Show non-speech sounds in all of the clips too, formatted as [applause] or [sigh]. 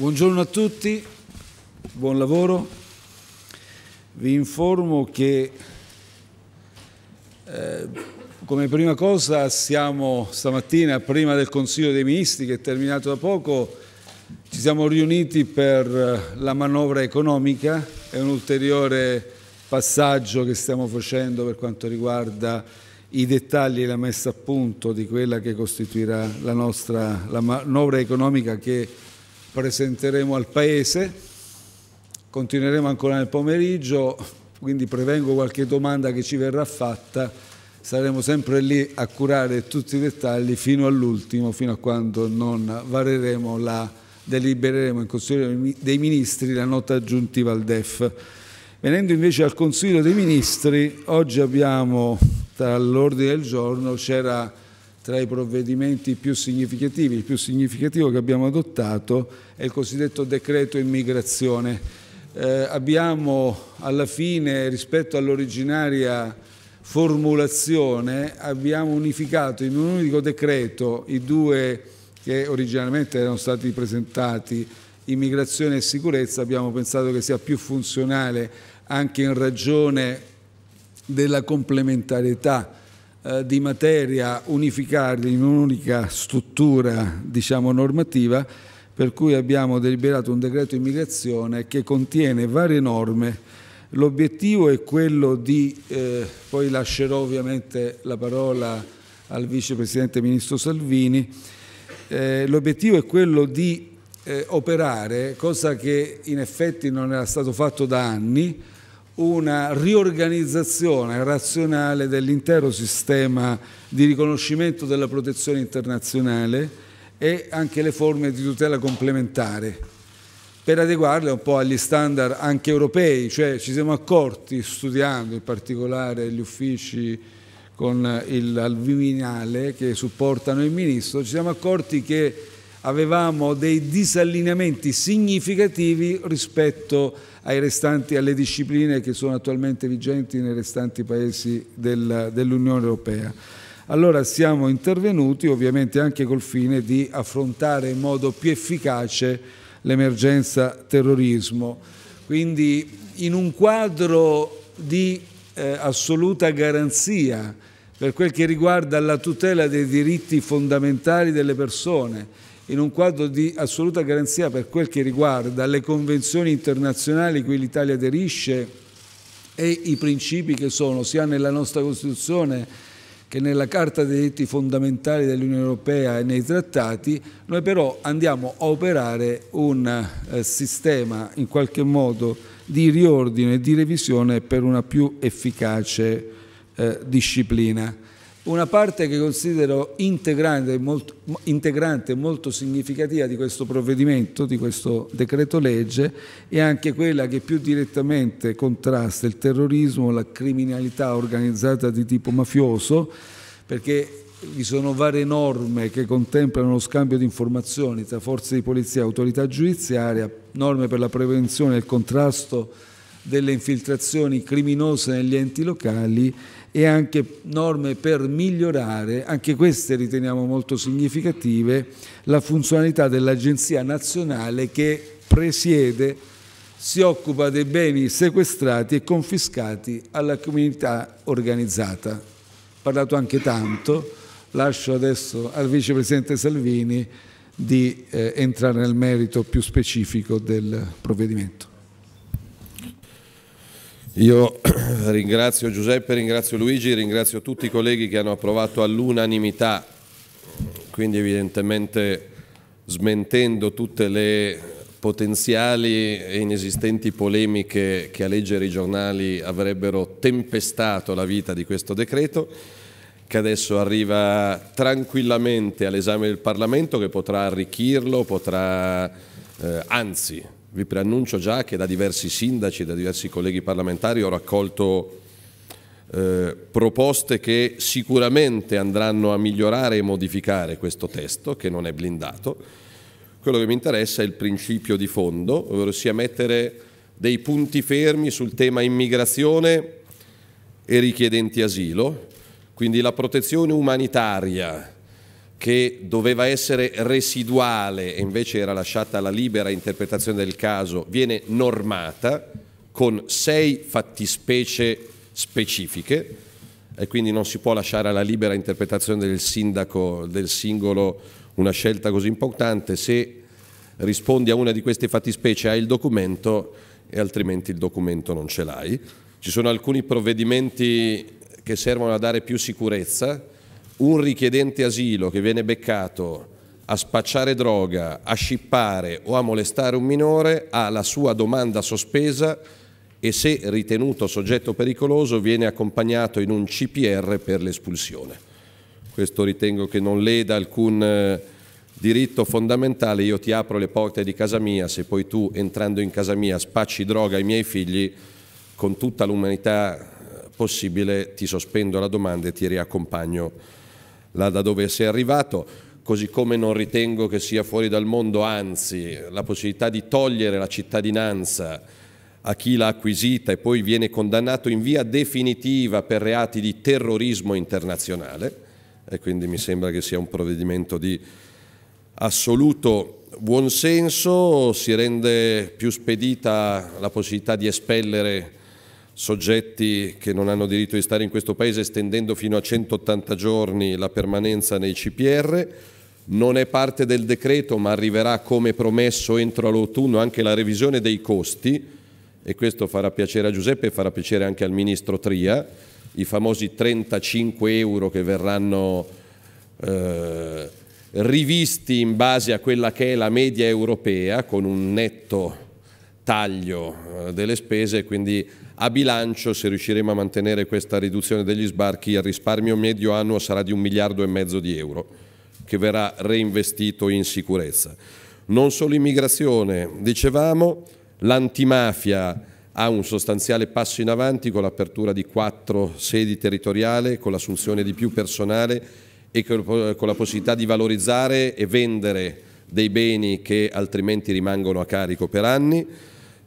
Buongiorno a tutti, buon lavoro. Vi informo che eh, come prima cosa siamo stamattina, prima del Consiglio dei Ministri che è terminato da poco, ci siamo riuniti per la manovra economica, è un ulteriore passaggio che stiamo facendo per quanto riguarda i dettagli e la messa a punto di quella che costituirà la nostra la manovra economica che presenteremo al Paese, continueremo ancora nel pomeriggio, quindi prevengo qualche domanda che ci verrà fatta, saremo sempre lì a curare tutti i dettagli fino all'ultimo, fino a quando non vareremo la, delibereremo in Consiglio dei Ministri la nota aggiuntiva al DEF. Venendo invece al Consiglio dei Ministri, oggi abbiamo tra l'ordine del giorno c'era tra i provvedimenti più significativi, il più significativo che abbiamo adottato è il cosiddetto decreto immigrazione. Eh, abbiamo alla fine, rispetto all'originaria formulazione, abbiamo unificato in un unico decreto i due che originalmente erano stati presentati, immigrazione e sicurezza, abbiamo pensato che sia più funzionale anche in ragione della complementarietà eh, di materia unificarli in un'unica struttura diciamo, normativa, per cui abbiamo deliberato un decreto immigrazione che contiene varie norme. L'obiettivo è quello di, eh, poi lascerò ovviamente la parola al vicepresidente ministro Salvini, eh, l'obiettivo è quello di eh, operare, cosa che in effetti non era stato fatto da anni, una riorganizzazione razionale dell'intero sistema di riconoscimento della protezione internazionale e anche le forme di tutela complementare per adeguarle un po' agli standard anche europei, cioè ci siamo accorti studiando in particolare gli uffici con il Alviminale che supportano il Ministro, ci siamo accorti che avevamo dei disallineamenti significativi rispetto restanti, alle discipline che sono attualmente vigenti nei restanti paesi del, dell'Unione Europea. Allora siamo intervenuti ovviamente anche col fine di affrontare in modo più efficace l'emergenza terrorismo. Quindi in un quadro di eh, assoluta garanzia per quel che riguarda la tutela dei diritti fondamentali delle persone, in un quadro di assoluta garanzia per quel che riguarda le convenzioni internazionali cui l'Italia aderisce e i principi che sono sia nella nostra Costituzione che nella Carta dei diritti fondamentali dell'Unione Europea e nei trattati, noi però andiamo a operare un eh, sistema in qualche modo di riordine e di revisione per una più efficace eh, disciplina. Una parte che considero integrante e molto, molto, significativa di questo provvedimento, di questo decreto legge, è anche quella che più direttamente contrasta il terrorismo, la criminalità organizzata di tipo mafioso, perché vi sono varie norme che contemplano lo scambio di informazioni tra forze di polizia e autorità giudiziaria, norme per la prevenzione e il contrasto delle infiltrazioni criminose negli enti locali e anche norme per migliorare, anche queste riteniamo molto significative, la funzionalità dell'Agenzia nazionale che presiede, si occupa dei beni sequestrati e confiscati alla comunità organizzata. Ho parlato anche tanto, lascio adesso al Vicepresidente Salvini di eh, entrare nel merito più specifico del provvedimento. Io [clears throat] ringrazio Giuseppe, ringrazio Luigi, ringrazio tutti i colleghi che hanno approvato all'unanimità, quindi evidentemente smentendo tutte le potenziali e inesistenti polemiche che a leggere i giornali avrebbero tempestato la vita di questo decreto, che adesso arriva tranquillamente all'esame del Parlamento, che potrà arricchirlo, potrà eh, anzi vi preannuncio già che da diversi sindaci, e da diversi colleghi parlamentari ho raccolto eh, proposte che sicuramente andranno a migliorare e modificare questo testo che non è blindato. Quello che mi interessa è il principio di fondo, ovvero sia mettere dei punti fermi sul tema immigrazione e richiedenti asilo, quindi la protezione umanitaria che doveva essere residuale e invece era lasciata alla libera interpretazione del caso, viene normata con sei fattispecie specifiche e quindi non si può lasciare alla libera interpretazione del sindaco, del singolo, una scelta così importante. Se rispondi a una di queste fattispecie hai il documento e altrimenti il documento non ce l'hai. Ci sono alcuni provvedimenti che servono a dare più sicurezza, un richiedente asilo che viene beccato a spacciare droga, a scippare o a molestare un minore ha la sua domanda sospesa e se ritenuto soggetto pericoloso viene accompagnato in un CPR per l'espulsione. Questo ritengo che non leda alcun eh, diritto fondamentale, io ti apro le porte di casa mia, se poi tu entrando in casa mia spacci droga ai miei figli, con tutta l'umanità eh, possibile ti sospendo la domanda e ti riaccompagno là da dove sei arrivato così come non ritengo che sia fuori dal mondo, anzi la possibilità di togliere la cittadinanza a chi l'ha acquisita e poi viene condannato in via definitiva per reati di terrorismo internazionale e quindi mi sembra che sia un provvedimento di assoluto buonsenso, si rende più spedita la possibilità di espellere soggetti che non hanno diritto di stare in questo Paese estendendo fino a 180 giorni la permanenza nei CPR. Non è parte del decreto, ma arriverà come promesso entro l'autunno anche la revisione dei costi e questo farà piacere a Giuseppe e farà piacere anche al ministro Tria, i famosi 35 euro che verranno eh, rivisti in base a quella che è la media europea con un netto taglio eh, delle spese, quindi a bilancio, se riusciremo a mantenere questa riduzione degli sbarchi, il risparmio medio annuo sarà di un miliardo e mezzo di euro, che verrà reinvestito in sicurezza. Non solo immigrazione, dicevamo, l'antimafia ha un sostanziale passo in avanti con l'apertura di quattro sedi territoriali, con l'assunzione di più personale e con la possibilità di valorizzare e vendere dei beni che altrimenti rimangono a carico per anni.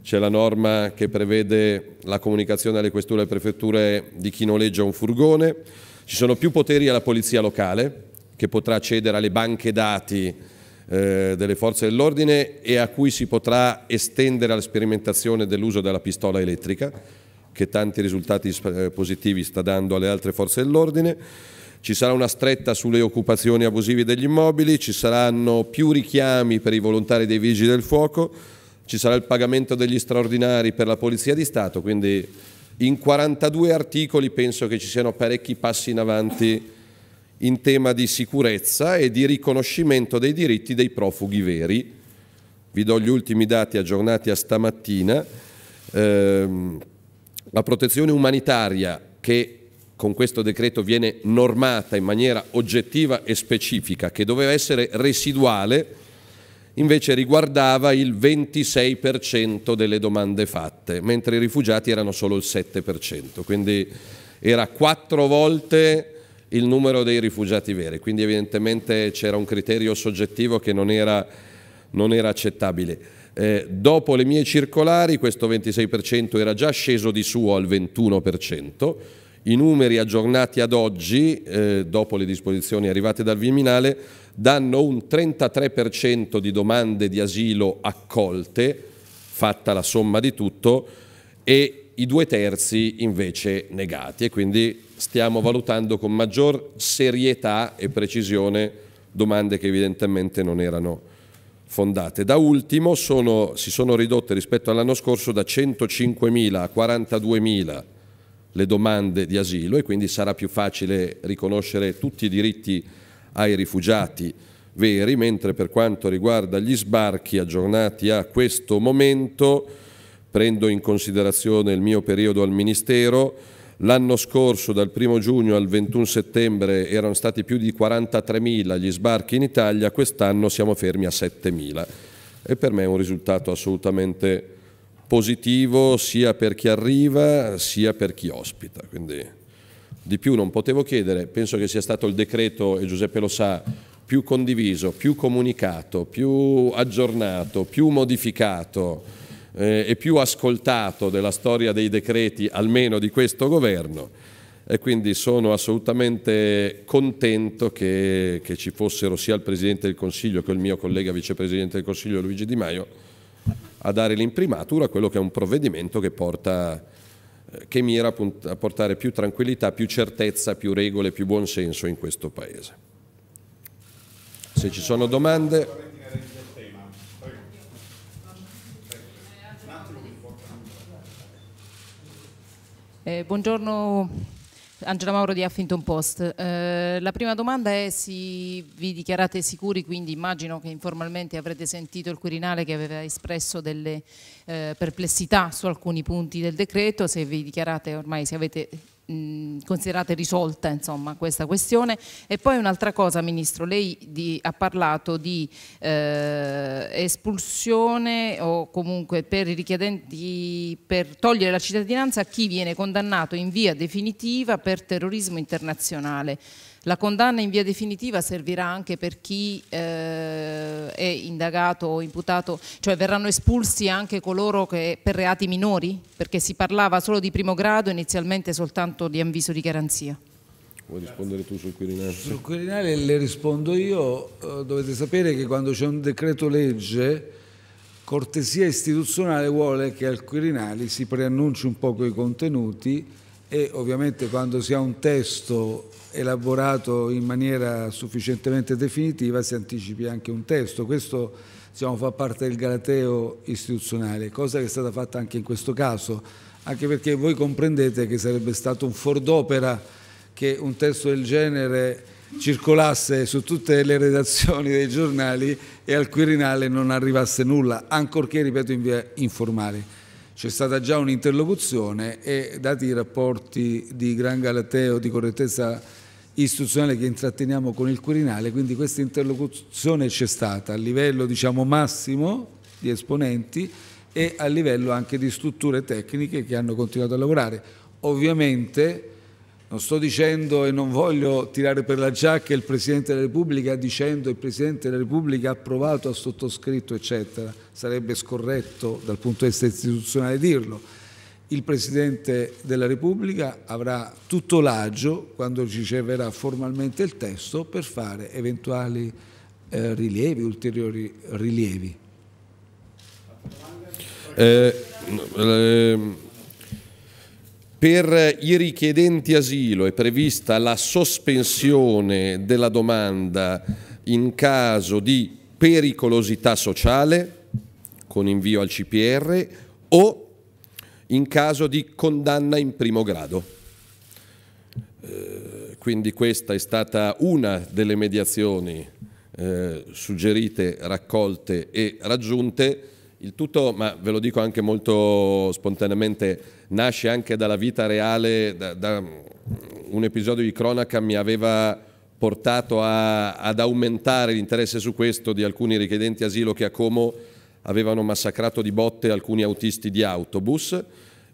C'è la norma che prevede la comunicazione alle questure e alle prefetture di chi noleggia un furgone. Ci sono più poteri alla polizia locale, che potrà accedere alle banche dati eh, delle forze dell'ordine e a cui si potrà estendere la sperimentazione dell'uso della pistola elettrica, che tanti risultati eh, positivi sta dando alle altre forze dell'ordine. Ci sarà una stretta sulle occupazioni abusive degli immobili, ci saranno più richiami per i volontari dei vigili del fuoco ci sarà il pagamento degli straordinari per la Polizia di Stato, quindi in 42 articoli penso che ci siano parecchi passi in avanti in tema di sicurezza e di riconoscimento dei diritti dei profughi veri. Vi do gli ultimi dati aggiornati a stamattina. Ehm, la protezione umanitaria che con questo decreto viene normata in maniera oggettiva e specifica, che doveva essere residuale, invece riguardava il 26% delle domande fatte, mentre i rifugiati erano solo il 7%, quindi era quattro volte il numero dei rifugiati veri, quindi evidentemente c'era un criterio soggettivo che non era, non era accettabile. Eh, dopo le mie circolari questo 26% era già sceso di suo al 21%, i numeri aggiornati ad oggi, eh, dopo le disposizioni arrivate dal Viminale, danno un 33% di domande di asilo accolte, fatta la somma di tutto, e i due terzi invece negati. E quindi stiamo valutando con maggior serietà e precisione domande che evidentemente non erano fondate. Da ultimo sono, si sono ridotte rispetto all'anno scorso da 105.000 a 42.000 le domande di asilo e quindi sarà più facile riconoscere tutti i diritti ai rifugiati veri, mentre per quanto riguarda gli sbarchi aggiornati a questo momento, prendo in considerazione il mio periodo al Ministero, l'anno scorso dal 1 giugno al 21 settembre erano stati più di 43.000 gli sbarchi in Italia, quest'anno siamo fermi a 7.000 e per me è un risultato assolutamente positivo sia per chi arriva sia per chi ospita. Quindi di più non potevo chiedere, penso che sia stato il decreto, e Giuseppe lo sa, più condiviso, più comunicato, più aggiornato, più modificato eh, e più ascoltato della storia dei decreti, almeno di questo governo. E quindi sono assolutamente contento che, che, ci fossero sia il Presidente del Consiglio che il mio collega Vicepresidente del Consiglio Luigi Di Maio a dare l'imprimatura a quello che è un provvedimento che porta che mira a portare più tranquillità, più certezza, più regole, più buonsenso in questo Paese. Se ci sono domande... Eh, buongiorno Angela Mauro di Huffington Post. Eh, la prima domanda è se vi dichiarate sicuri, quindi immagino che informalmente avrete sentito il Quirinale che aveva espresso delle eh, perplessità su alcuni punti del decreto, se vi dichiarate ormai, se avete considerate risolta insomma, questa questione. E poi un'altra cosa, Ministro, lei di, ha parlato di eh, espulsione o comunque per i richiedenti per togliere la cittadinanza a chi viene condannato in via definitiva per terrorismo internazionale. La condanna in via definitiva servirà anche per chi eh, è indagato o imputato, cioè verranno espulsi anche coloro che per reati minori, perché si parlava solo di primo grado, inizialmente soltanto di avviso di garanzia. Vuoi rispondere tu sul Quirinale? Sul Quirinale le rispondo io, eh, dovete sapere che quando c'è un decreto legge cortesia istituzionale vuole che al Quirinale si preannunci un po' i contenuti e ovviamente quando si ha un testo elaborato in maniera sufficientemente definitiva si anticipi anche un testo. Questo diciamo, fa parte del galateo istituzionale, cosa che è stata fatta anche in questo caso, anche perché voi comprendete che sarebbe stato un for d'opera che un testo del genere circolasse su tutte le redazioni dei giornali e al Quirinale non arrivasse nulla, ancorché, ripeto, in via informale c'è stata già un'interlocuzione e dati i rapporti di gran galateo, di correttezza istituzionale che intratteniamo con il Quirinale, quindi questa interlocuzione c'è stata a livello diciamo, massimo di esponenti e a livello anche di strutture tecniche che hanno continuato a lavorare. Ovviamente non sto dicendo e non voglio tirare per la giacca il Presidente della Repubblica dicendo il Presidente della Repubblica ha approvato, ha sottoscritto, eccetera. Sarebbe scorretto dal punto di vista istituzionale dirlo. Il Presidente della Repubblica avrà tutto l'agio, quando riceverà formalmente il testo, per fare eventuali eh, rilievi, ulteriori rilievi. Eh, eh, per i richiedenti asilo è prevista la sospensione della domanda in caso di pericolosità sociale con invio al CPR o in caso di condanna in primo grado. Eh, quindi questa è stata una delle mediazioni eh, suggerite, raccolte e raggiunte il tutto, ma ve lo dico anche molto spontaneamente, nasce anche dalla vita reale, da, da un episodio di cronaca mi aveva portato a, ad aumentare l'interesse su questo di alcuni richiedenti asilo che a Como avevano massacrato di botte alcuni autisti di autobus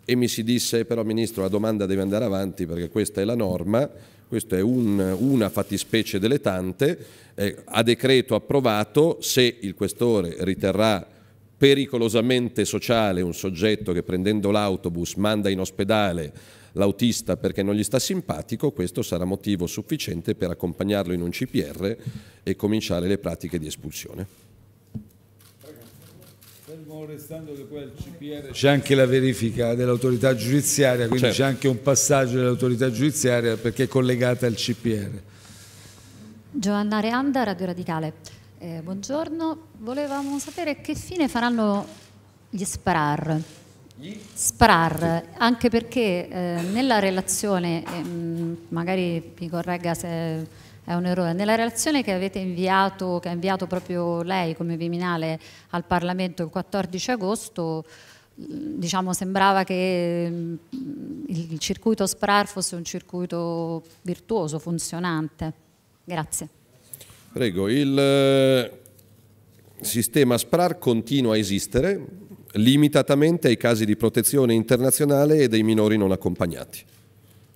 e mi si disse però Ministro la domanda deve andare avanti perché questa è la norma, questa è un, una fattispecie delle tante, eh, a decreto approvato se il questore riterrà pericolosamente sociale un soggetto che prendendo l'autobus manda in ospedale l'autista perché non gli sta simpatico, questo sarà motivo sufficiente per accompagnarlo in un CPR e cominciare le pratiche di espulsione. c'è anche la verifica dell'autorità giudiziaria, quindi certo. c'è certo. anche un passaggio dell'autorità giudiziaria perché è collegata al CPR. Giovanna Reanda, Radio Radicale. Eh, buongiorno, volevamo sapere che fine faranno gli SPRAR. Gli? SPRAR, anche perché eh, nella relazione, eh, magari mi corregga se è un errore, nella relazione che avete inviato, che ha inviato proprio lei come Viminale al Parlamento il 14 agosto, diciamo, sembrava che mm, il circuito SPRAR fosse un circuito virtuoso, funzionante. Grazie. Prego, il eh, sistema SPRAR continua a esistere limitatamente ai casi di protezione internazionale e dei minori non accompagnati.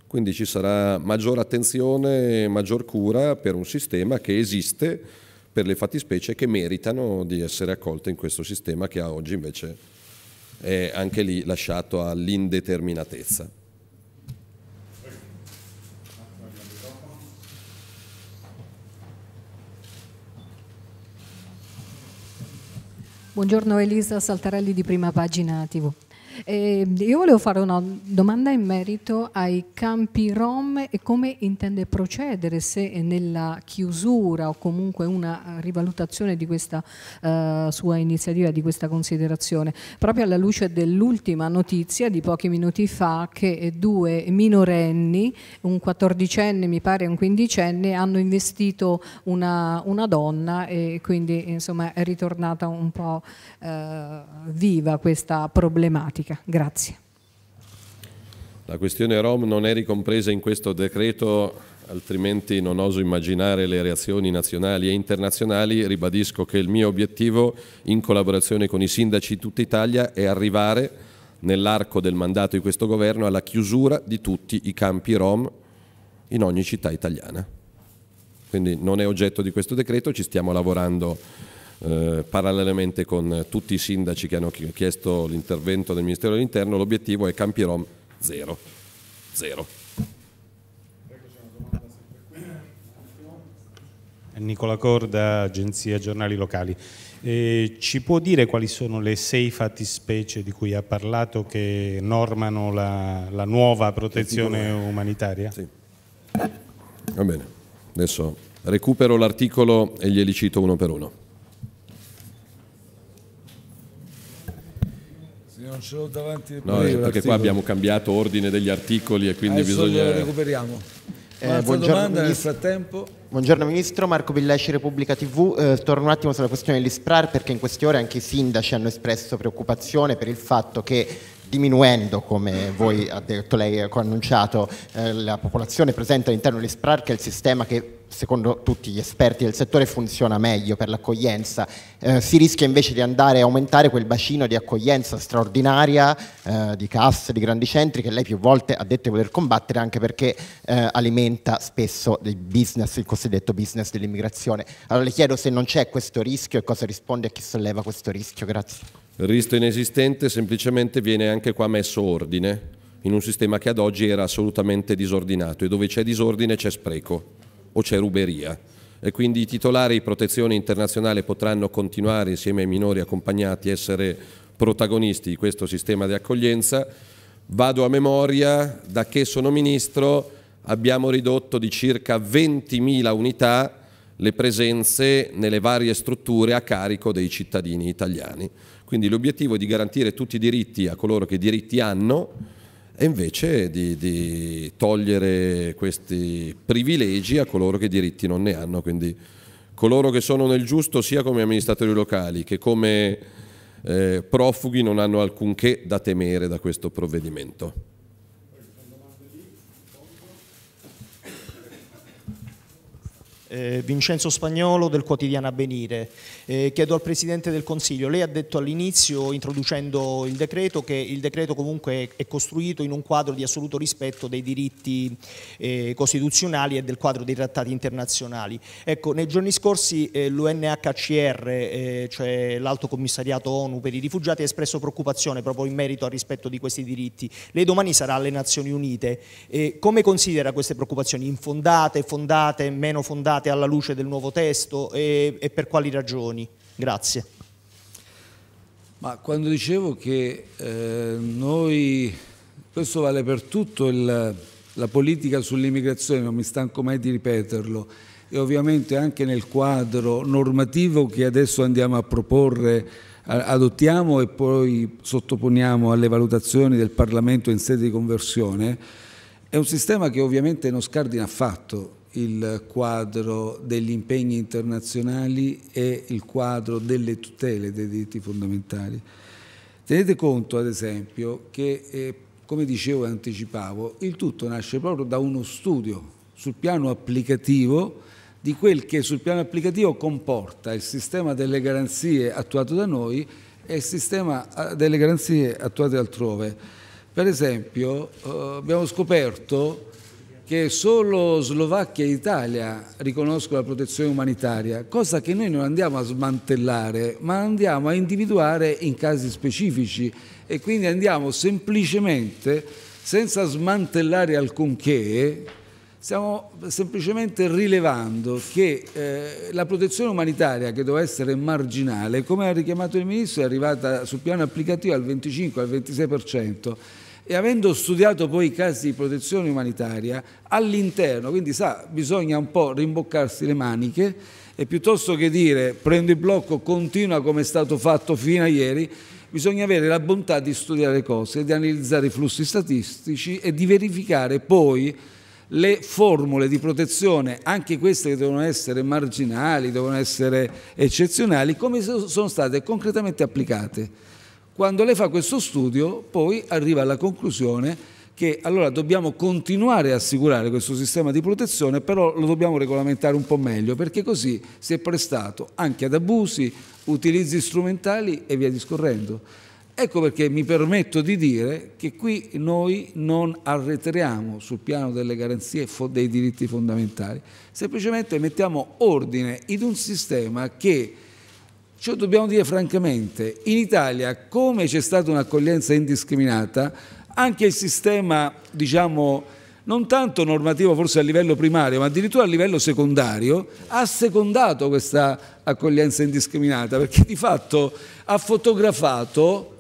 Quindi ci sarà maggior attenzione, e maggior cura per un sistema che esiste per le fattispecie che meritano di essere accolte in questo sistema che a oggi invece è anche lì lasciato all'indeterminatezza. Buongiorno Elisa Saltarelli di Prima Pagina TV. Eh, io volevo fare una domanda in merito ai campi Rom e come intende procedere se nella chiusura o comunque una rivalutazione di questa eh, sua iniziativa, di questa considerazione, proprio alla luce dell'ultima notizia di pochi minuti fa che due minorenni, un quattordicenne mi pare e un quindicenne, hanno investito una, una donna e quindi insomma è ritornata un po' eh, viva questa problematica politica. Grazie. La questione Rom non è ricompresa in questo decreto, altrimenti non oso immaginare le reazioni nazionali e internazionali. Ribadisco che il mio obiettivo, in collaborazione con i sindaci di tutta Italia, è arrivare nell'arco del mandato di questo governo alla chiusura di tutti i campi Rom in ogni città italiana. Quindi non è oggetto di questo decreto, ci stiamo lavorando eh, parallelamente con tutti i sindaci che hanno chiesto l'intervento del Ministero dell'Interno, l'obiettivo è Campierom zero. zero. Nicola Corda, Agenzia Giornali Locali. Eh, ci può dire quali sono le sei fattispecie di cui ha parlato che normano la, la nuova protezione umanitaria? Sì. Va bene, adesso recupero l'articolo e glieli cito uno per uno. non ce l'ho davanti. No, perché l'articolo. qua abbiamo cambiato ordine degli articoli e quindi Adesso bisogna... lo recuperiamo. Eh, buongiorno, ministro. buongiorno Ministro, Marco Villesci Repubblica TV. Eh, torno un attimo sulla questione dell'ISPRAR perché in queste ore anche i sindaci hanno espresso preoccupazione per il fatto che diminuendo, come voi ha detto lei, ecco, ha annunciato, eh, la popolazione presente all'interno SPRAR, che è il sistema che secondo tutti gli esperti del settore funziona meglio per l'accoglienza. Eh, si rischia invece di andare a aumentare quel bacino di accoglienza straordinaria eh, di casse, di grandi centri che lei più volte ha detto di voler combattere anche perché eh, alimenta spesso il business, il cosiddetto business dell'immigrazione. Allora le chiedo se non c'è questo rischio e cosa risponde a chi solleva questo rischio. Grazie. Il rischio inesistente semplicemente viene anche qua messo ordine in un sistema che ad oggi era assolutamente disordinato e dove c'è disordine c'è spreco o c'è ruberia. E quindi i titolari di protezione internazionale potranno continuare insieme ai minori accompagnati a essere protagonisti di questo sistema di accoglienza. Vado a memoria, da che sono ministro abbiamo ridotto di circa 20.000 unità le presenze nelle varie strutture a carico dei cittadini italiani. Quindi l'obiettivo è di garantire tutti i diritti a coloro che i diritti hanno e invece di, di togliere questi privilegi a coloro che i diritti non ne hanno. Quindi coloro che sono nel giusto sia come amministratori locali che come eh, profughi non hanno alcunché da temere da questo provvedimento. eh, Vincenzo Spagnolo del quotidiano Avvenire. Eh, chiedo al Presidente del Consiglio, lei ha detto all'inizio, introducendo il decreto, che il decreto comunque è costruito in un quadro di assoluto rispetto dei diritti eh, costituzionali e del quadro dei trattati internazionali. Ecco, nei giorni scorsi eh, l'UNHCR, eh, cioè l'Alto Commissariato ONU per i rifugiati, ha espresso preoccupazione proprio in merito al rispetto di questi diritti. Lei domani sarà alle Nazioni Unite. Eh, come considera queste preoccupazioni? Infondate, fondate, meno fondate? cambiate alla luce del nuovo testo e, e per quali ragioni? Grazie. Ma quando dicevo che eh, noi, questo vale per tutto il, la politica sull'immigrazione, non mi stanco mai di ripeterlo, e ovviamente anche nel quadro normativo che adesso andiamo a proporre adottiamo e poi sottoponiamo alle valutazioni del Parlamento in sede di conversione, è un sistema che ovviamente non scardina affatto il quadro degli impegni internazionali e il quadro delle tutele dei diritti fondamentali. Tenete conto, ad esempio, che, eh, come dicevo e anticipavo, il tutto nasce proprio da uno studio sul piano applicativo di quel che sul piano applicativo comporta il sistema delle garanzie attuato da noi e il sistema eh, delle garanzie attuate altrove. Per esempio, eh, abbiamo scoperto che solo Slovacchia e Italia riconoscono la protezione umanitaria, cosa che noi non andiamo a smantellare, ma andiamo a individuare in casi specifici e quindi andiamo semplicemente, senza smantellare alcunché, stiamo semplicemente rilevando che eh, la protezione umanitaria, che doveva essere marginale, come ha richiamato il Ministro, è arrivata sul piano applicativo al 25-26% e avendo studiato poi i casi di protezione umanitaria all'interno, quindi sa, bisogna un po' rimboccarsi le maniche e piuttosto che dire prendo il blocco, continua come è stato fatto fino a ieri, bisogna avere la bontà di studiare cose, di analizzare i flussi statistici e di verificare poi le formule di protezione, anche queste che devono essere marginali, devono essere eccezionali, come sono state concretamente applicate. Quando lei fa questo studio poi arriva alla conclusione che allora dobbiamo continuare a assicurare questo sistema di protezione, però lo dobbiamo regolamentare un po' meglio, perché così si è prestato anche ad abusi, utilizzi strumentali e via discorrendo. Ecco perché mi permetto di dire che qui noi non arretriamo sul piano delle garanzie dei diritti fondamentali, semplicemente mettiamo ordine in un sistema che cioè, dobbiamo dire francamente, in Italia come c'è stata un'accoglienza indiscriminata, anche il sistema, diciamo, non tanto normativo forse a livello primario, ma addirittura a livello secondario, ha secondato questa accoglienza indiscriminata, perché di fatto ha fotografato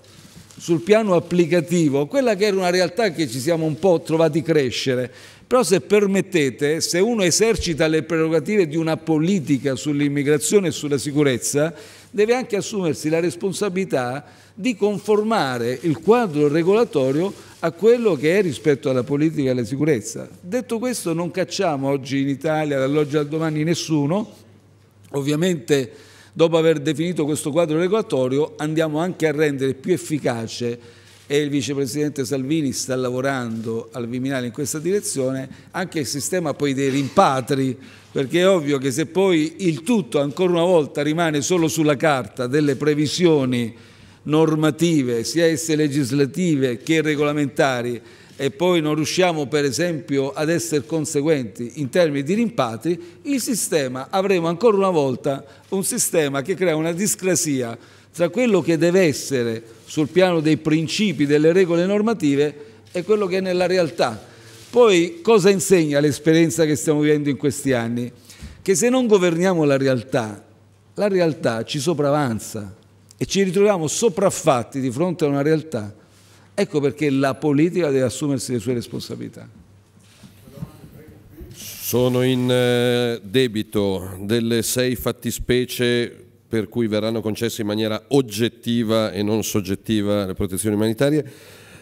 sul piano applicativo quella che era una realtà che ci siamo un po' trovati crescere. Però se permettete, se uno esercita le prerogative di una politica sull'immigrazione e sulla sicurezza, deve anche assumersi la responsabilità di conformare il quadro regolatorio a quello che è rispetto alla politica e alla sicurezza. Detto questo non cacciamo oggi in Italia dall'oggi al domani nessuno, ovviamente dopo aver definito questo quadro regolatorio andiamo anche a rendere più efficace e il vicepresidente Salvini sta lavorando al Viminale in questa direzione, anche il sistema poi dei rimpatri perché è ovvio che se poi il tutto ancora una volta rimane solo sulla carta delle previsioni normative, sia esse legislative che regolamentari, e poi non riusciamo per esempio ad essere conseguenti in termini di rimpatri, il sistema avremo ancora una volta un sistema che crea una discrasia tra quello che deve essere sul piano dei principi, delle regole normative e quello che è nella realtà poi cosa insegna l'esperienza che stiamo vivendo in questi anni? Che se non governiamo la realtà, la realtà ci sopravanza e ci ritroviamo sopraffatti di fronte a una realtà. Ecco perché la politica deve assumersi le sue responsabilità. Sono in eh, debito delle sei fattispecie per cui verranno concesse in maniera oggettiva e non soggettiva le protezioni umanitarie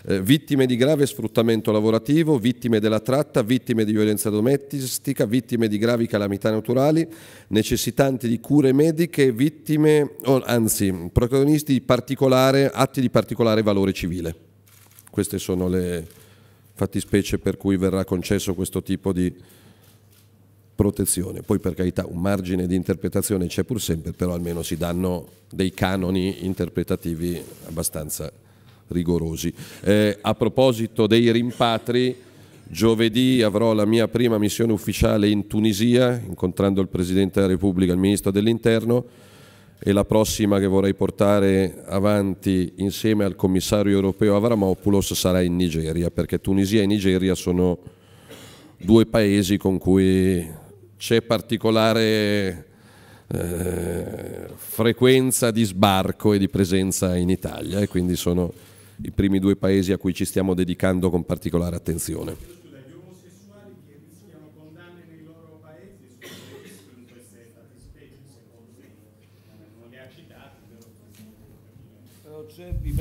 eh, vittime di grave sfruttamento lavorativo, vittime della tratta, vittime di violenza domestica, vittime di gravi calamità naturali, necessitanti di cure mediche, vittime, oh, anzi, protagonisti di atti di particolare valore civile. Queste sono le fattispecie per cui verrà concesso questo tipo di protezione. Poi per carità un margine di interpretazione c'è pur sempre, però almeno si danno dei canoni interpretativi abbastanza rigorosi. Eh, a proposito dei rimpatri, giovedì avrò la mia prima missione ufficiale in Tunisia, incontrando il Presidente della Repubblica e il Ministro dell'Interno e la prossima che vorrei portare avanti insieme al commissario europeo Avramopoulos sarà in Nigeria, perché Tunisia e Nigeria sono due paesi con cui c'è particolare eh, frequenza di sbarco e di presenza in Italia e quindi sono i primi due paesi a cui ci stiamo dedicando con particolare attenzione. Cioè, mi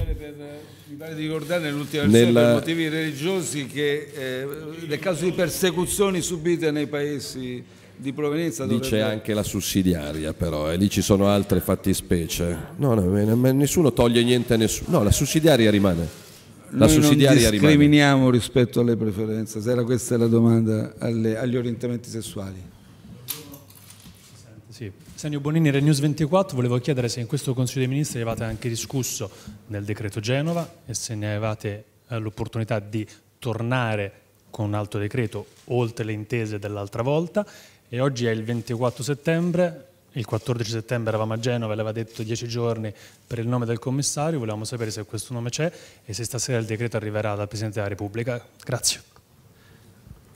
pare, di ricordare nell'ultima versione Nella... per motivi religiosi che eh, nel caso di persecuzioni subite nei paesi di provenienza dovrebbe... Lì c'è anche la sussidiaria però, e lì ci sono altre fattispecie. No, no, nessuno toglie niente a nessuno. No, la sussidiaria rimane. La Noi sussidiaria non discriminiamo rimane. rispetto alle preferenze, se era questa la domanda alle, agli orientamenti sessuali. Sì. Senio Bonini, Renews 24, volevo chiedere se in questo Consiglio dei Ministri avevate anche discusso del decreto Genova e se ne avevate eh, l'opportunità di tornare con un altro decreto oltre le intese dell'altra volta e oggi è il 24 settembre, il 14 settembre eravamo a Genova, l'aveva detto 10 giorni per il nome del commissario, volevamo sapere se questo nome c'è e se stasera il decreto arriverà dal Presidente della Repubblica. Grazie.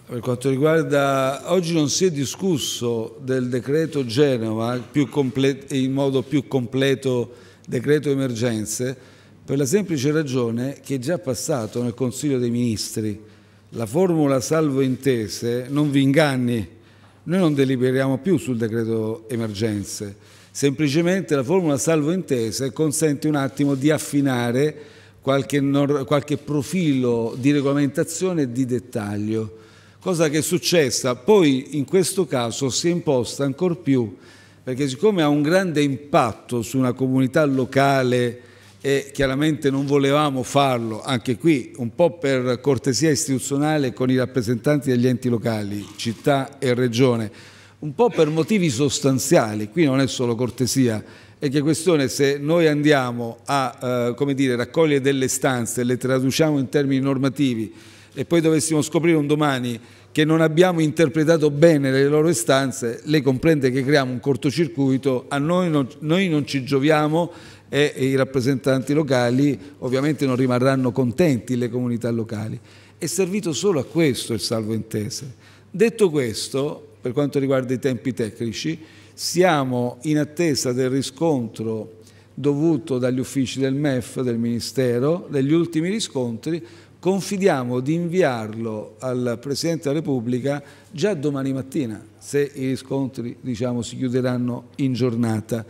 Per quanto riguarda, oggi non si è discusso del decreto Genova completo, in modo più completo decreto emergenze per la semplice ragione che è già passato nel Consiglio dei Ministri. La formula salvo intese non vi inganni, noi non deliberiamo più sul decreto emergenze, semplicemente la formula salvo intese consente un attimo di affinare qualche, qualche profilo di regolamentazione e di dettaglio, cosa che è successa. Poi in questo caso si è imposta ancor più, perché siccome ha un grande impatto su una comunità locale, e chiaramente non volevamo farlo, anche qui un po' per cortesia istituzionale con i rappresentanti degli enti locali, città e regione, un po' per motivi sostanziali, qui non è solo cortesia, è che questione se noi andiamo a eh, dire, raccogliere delle stanze, le traduciamo in termini normativi e poi dovessimo scoprire un domani che non abbiamo interpretato bene le loro istanze, lei comprende che creiamo un cortocircuito, a noi non, noi non ci gioviamo e, i rappresentanti locali ovviamente non rimarranno contenti le comunità locali. È servito solo a questo il salvo intese. Detto questo, per quanto riguarda i tempi tecnici, siamo in attesa del riscontro dovuto dagli uffici del MEF, del Ministero, degli ultimi riscontri, confidiamo di inviarlo al Presidente della Repubblica già domani mattina, se i riscontri diciamo, si chiuderanno in giornata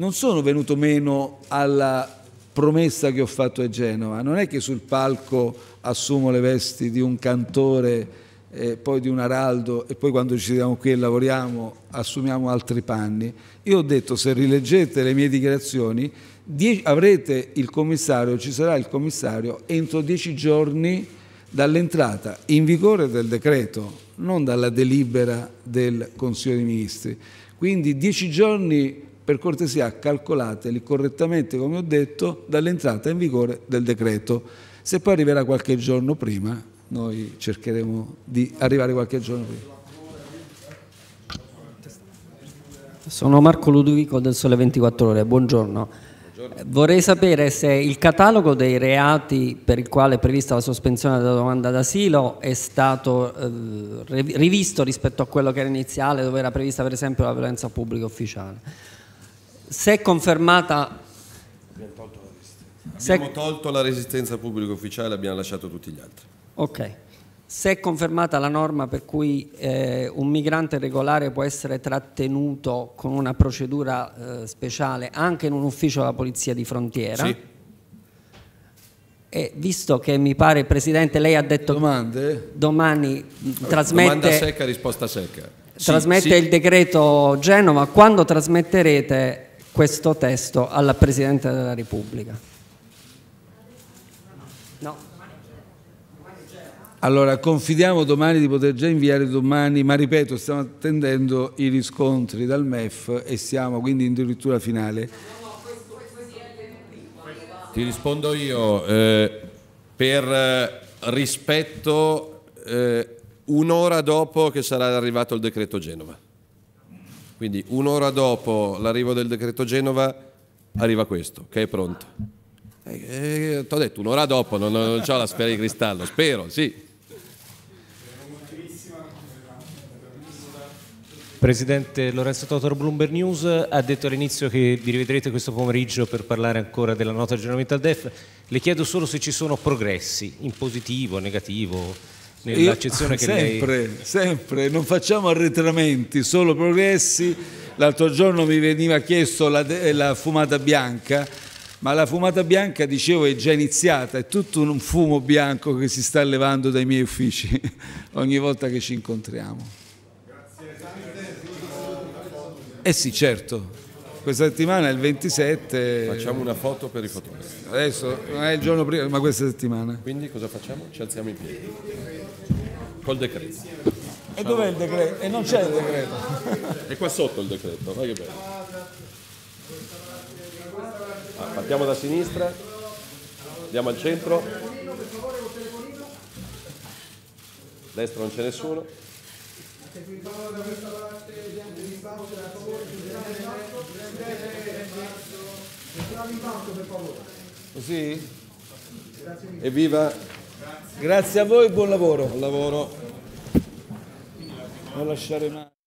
non sono venuto meno alla promessa che ho fatto a Genova. Non è che sul palco assumo le vesti di un cantore, eh, poi di un araldo e poi quando ci siamo qui e lavoriamo assumiamo altri panni. Io ho detto, se rileggete le mie dichiarazioni, avrete il commissario, ci sarà il commissario entro dieci giorni dall'entrata in vigore del decreto, non dalla delibera del Consiglio dei Ministri. Quindi dieci giorni per cortesia calcolateli correttamente, come ho detto, dall'entrata in vigore del decreto. Se poi arriverà qualche giorno prima, noi cercheremo di arrivare qualche giorno prima. Sono Marco Ludovico del Sole 24 Ore, buongiorno. buongiorno. Vorrei sapere se il catalogo dei reati per il quale è prevista la sospensione della domanda d'asilo è stato eh, rivisto rispetto a quello che era iniziale, dove era prevista per esempio la violenza pubblica ufficiale se confermata... Abbiamo abbiamo tolto la resistenza al pubblico ufficiale, abbiamo lasciato tutti gli altri. Ok. Se è confermata la norma per cui eh, un migrante regolare può essere trattenuto con una procedura eh, speciale anche in un ufficio della polizia di frontiera, sì. E visto che mi pare, Presidente, lei ha detto Domande? domani mm, trasmette... Domanda secca, risposta secca. Trasmette sì, sì. il decreto Genova, quando trasmetterete questo testo alla Presidente della Repubblica. No. Allora, confidiamo domani di poter già inviare domani, ma ripeto, stiamo attendendo i riscontri dal MEF e siamo quindi in dirittura finale. Ti rispondo io, eh, per eh, rispetto eh, un'ora dopo che sarà arrivato il decreto Genova. Quindi un'ora dopo l'arrivo del decreto Genova arriva questo, che è pronto. Eh, eh Ti ho detto un'ora dopo, non, non ho la sfera di cristallo, spero, sì. Presidente Lorenzo Totoro, Bloomberg News ha detto all'inizio che vi rivedrete questo pomeriggio per parlare ancora della nota di aggiornamento al DEF. Le chiedo solo se ci sono progressi in positivo, negativo, nell'accezione che sempre, lei... Sempre, non facciamo arretramenti, solo progressi. L'altro giorno mi veniva chiesto la, la, fumata bianca, ma la fumata bianca, dicevo, è già iniziata, è tutto un fumo bianco che si sta levando dai miei uffici [laughs] ogni volta che ci incontriamo. Grazie. Eh sì, certo. Questa settimana è il 27. Facciamo una foto per i fotografi. Adesso non è il giorno prima, ma questa settimana. Quindi cosa facciamo? Ci alziamo in piedi. Col decreto. E dov'è il decreto? E non c'è il decreto. È qua sotto il decreto, ma che bello. Ah, partiamo da sinistra, andiamo al centro. Destra non c'è nessuno seguivano da questa parte il ribalto della favore entrare in basso entrare in basso per favore così? grazie mille evviva grazie a voi buon lavoro buon lavoro non lasciare mai